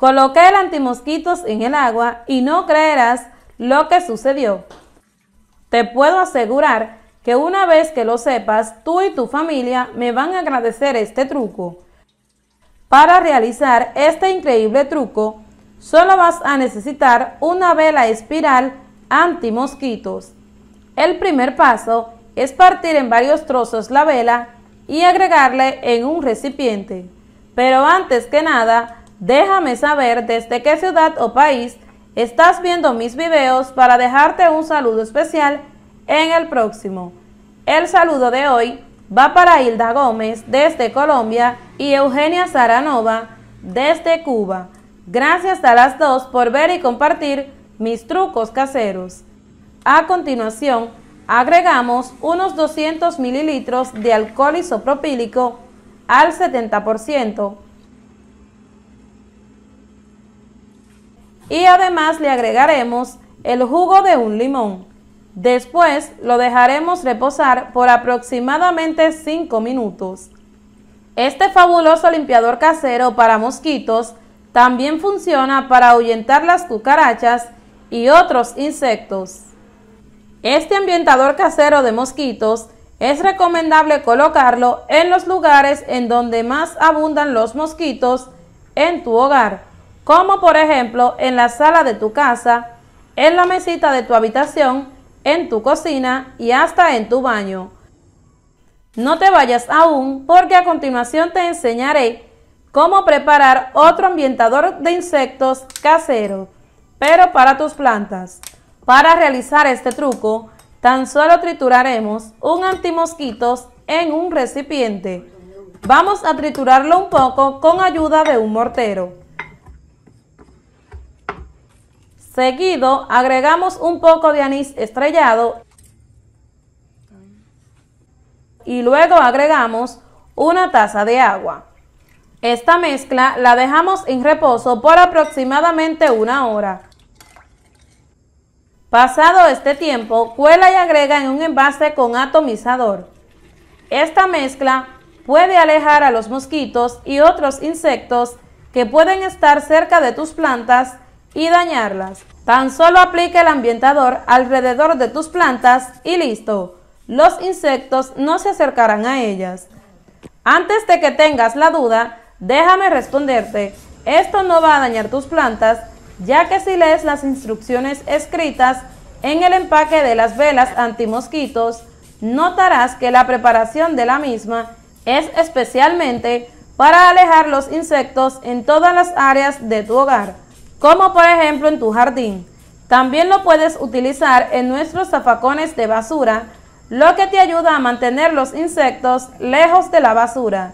Coloqué el antimosquitos en el agua y no creerás lo que sucedió. Te puedo asegurar que una vez que lo sepas, tú y tu familia me van a agradecer este truco. Para realizar este increíble truco, solo vas a necesitar una vela espiral antimosquitos. El primer paso es partir en varios trozos la vela y agregarle en un recipiente. Pero antes que nada, Déjame saber desde qué ciudad o país estás viendo mis videos para dejarte un saludo especial en el próximo. El saludo de hoy va para Hilda Gómez desde Colombia y Eugenia Zaranova desde Cuba. Gracias a las dos por ver y compartir mis trucos caseros. A continuación, agregamos unos 200 mililitros de alcohol isopropílico al 70%. y además le agregaremos el jugo de un limón. Después lo dejaremos reposar por aproximadamente 5 minutos. Este fabuloso limpiador casero para mosquitos también funciona para ahuyentar las cucarachas y otros insectos. Este ambientador casero de mosquitos es recomendable colocarlo en los lugares en donde más abundan los mosquitos en tu hogar como por ejemplo en la sala de tu casa, en la mesita de tu habitación, en tu cocina y hasta en tu baño. No te vayas aún porque a continuación te enseñaré cómo preparar otro ambientador de insectos casero, pero para tus plantas. Para realizar este truco, tan solo trituraremos un antimosquitos en un recipiente. Vamos a triturarlo un poco con ayuda de un mortero. Seguido, agregamos un poco de anís estrellado y luego agregamos una taza de agua. Esta mezcla la dejamos en reposo por aproximadamente una hora. Pasado este tiempo, cuela y agrega en un envase con atomizador. Esta mezcla puede alejar a los mosquitos y otros insectos que pueden estar cerca de tus plantas y dañarlas. Tan solo aplica el ambientador alrededor de tus plantas y listo. Los insectos no se acercarán a ellas. Antes de que tengas la duda, déjame responderte. Esto no va a dañar tus plantas, ya que si lees las instrucciones escritas en el empaque de las velas antimosquitos, notarás que la preparación de la misma es especialmente para alejar los insectos en todas las áreas de tu hogar como por ejemplo en tu jardín. También lo puedes utilizar en nuestros zafacones de basura, lo que te ayuda a mantener los insectos lejos de la basura.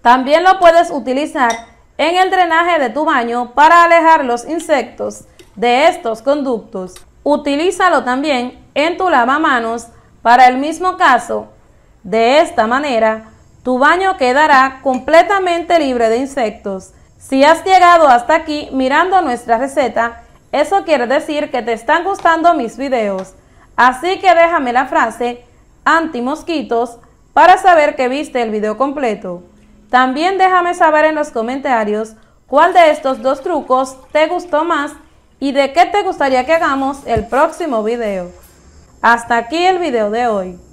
También lo puedes utilizar en el drenaje de tu baño para alejar los insectos de estos conductos. Utilízalo también en tu lavamanos para el mismo caso. De esta manera, tu baño quedará completamente libre de insectos. Si has llegado hasta aquí mirando nuestra receta, eso quiere decir que te están gustando mis videos. Así que déjame la frase anti-mosquitos para saber que viste el video completo. También déjame saber en los comentarios cuál de estos dos trucos te gustó más y de qué te gustaría que hagamos el próximo video. Hasta aquí el video de hoy.